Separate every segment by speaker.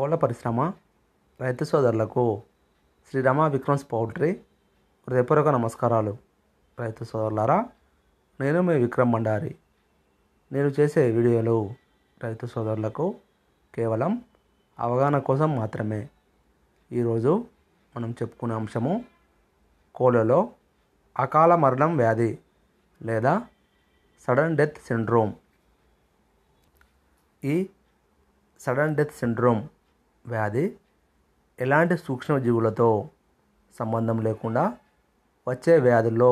Speaker 1: కోళ్ళ పరిశ్రమ రైతు సోదరులకు శ్రీ రమా విక్రమ్స్ పౌల్ట్రీ హృదయపూర్వక నమస్కారాలు రైతు సోదరులారా నేను మీ విక్రమ్ మండారి నేను చేసే వీడియోలు రైతు సోదరులకు కేవలం అవగాహన కోసం మాత్రమే ఈరోజు మనం చెప్పుకునే అంశము కోళ్ళలో అకాల మరణం వ్యాధి లేదా సడన్ డెత్ సిండ్రోమ్ ఈ సడన్ డెత్ సిండ్రోమ్ వ్యాధి ఎలాంటి సూక్ష్మజీవులతో సంబంధం లేకుండా వచ్చే వ్యాధుల్లో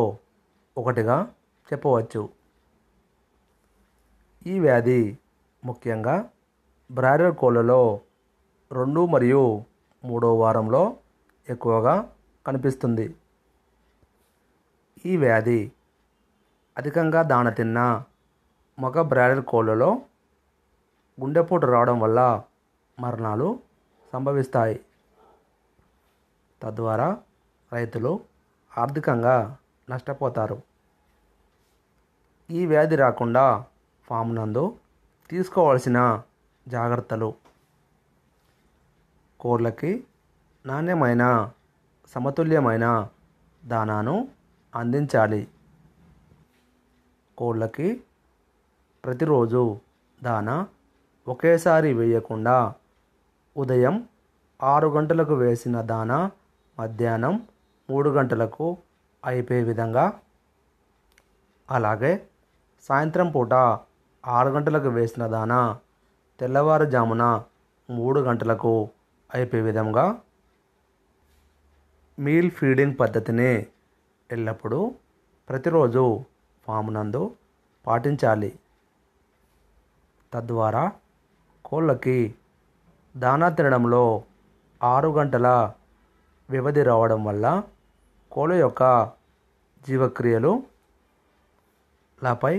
Speaker 1: ఒకటిగా చెప్పవచ్చు ఈ వ్యాధి ముఖ్యంగా బ్రాయిలర్ కోళ్ళలో రెండు మరియు మూడో వారంలో ఎక్కువగా కనిపిస్తుంది ఈ వ్యాధి అధికంగా దాన తిన్న మగ బ్రాయిలర్ కోళ్ళలో గుండెపోటు రావడం వల్ల మరణాలు సంభవిస్తాయి తద్వారా రైతులు ఆర్థికంగా నష్టపోతారు ఈ వ్యాధి రాకుండా ఫామ్ నందు తీసుకోవాల్సిన జాగ్రత్తలు కోళ్ళకి నాణ్యమైన సమతుల్యమైన దానాను అందించాలి కోళ్ళకి ప్రతిరోజు దాన ఒకేసారి వేయకుండా ఉదయం ఆరు గంటలకు వేసిన దానా మధ్యాహ్నం మూడు గంటలకు అయిపోయే విధంగా అలాగే సాయంత్రం పూట ఆరు గంటలకు వేసిన దానా తెల్లవారుజామున మూడు గంటలకు అయిపోయే విధంగా మీల్ ఫీడింగ్ పద్ధతిని ఎల్లప్పుడూ ప్రతిరోజు ఫామ్ నందు పాటించాలి తద్వారా కోళ్ళకి దానా తినడంలో ఆరు గంటల వ్యవధి రావడం వల్ల కోళ్ళ యొక్క జీవక్రియలు లాపై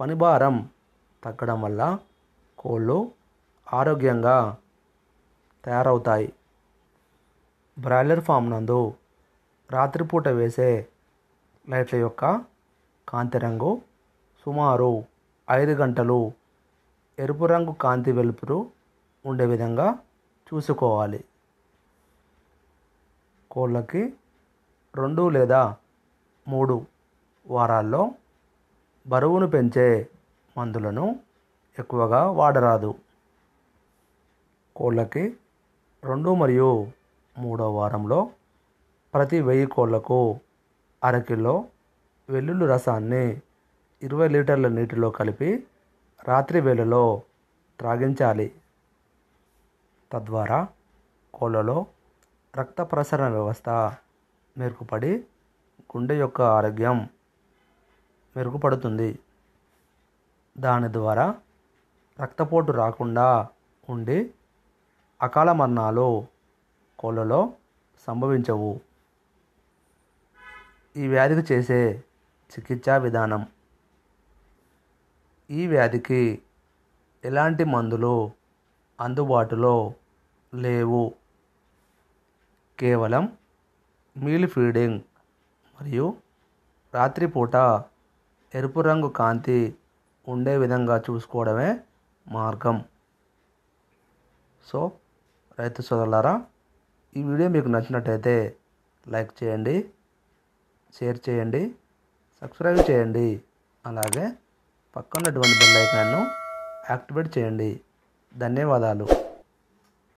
Speaker 1: పనిభారం తగ్గడం వల్ల కోళ్ళు ఆరోగ్యంగా తయారవుతాయి బ్రాయిలర్ ఫామ్ నందు రాత్రిపూట వేసే లైట్ల యొక్క కాంతి రంగు సుమారు ఐదు గంటలు ఎరుపు రంగు కాంతి వెలుపురు ఉండే విధంగా చూసుకోవాలి కోళ్ళకి రెండు లేదా మూడు వారాల్లో బరువును పెంచే మందులను ఎక్కువగా వాడరాదు కోళ్ళకి రెండు మరియు మూడో వారంలో ప్రతి వెయ్యి కోళ్లకు అరకిలో వెల్లుల్లి రసాన్ని ఇరవై లీటర్ల నీటిలో కలిపి రాత్రి వేళలో త్రాగించాలి తద్వారా కోళ్ళలో రక్త ప్రసరణ వ్యవస్థ మెరుగుపడి గుండె యొక్క ఆరోగ్యం మెరుగుపడుతుంది దాని ద్వారా రక్తపోటు రాకుండా ఉండి అకాల మరణాలు కోళ్ళలో సంభవించవు ఈ వ్యాధికి చేసే చికిత్సా విధానం ఈ వ్యాధికి ఎలాంటి మందులు అందుబాటులో లేవు కేవలం మీల్ ఫీడింగ్ మరియు రాత్రిపూట ఎరుపు రంగు కాంతి ఉండే విధంగా చూసుకోవడమే మార్గం సో రైతు సోదరులారా ఈ వీడియో మీకు నచ్చినట్టయితే లైక్ చేయండి షేర్ చేయండి సబ్స్క్రైబ్ చేయండి అలాగే పక్కనటువంటి బెల్ ఐకాన్ను యాక్టివేట్ చేయండి ధన్యవాదాలు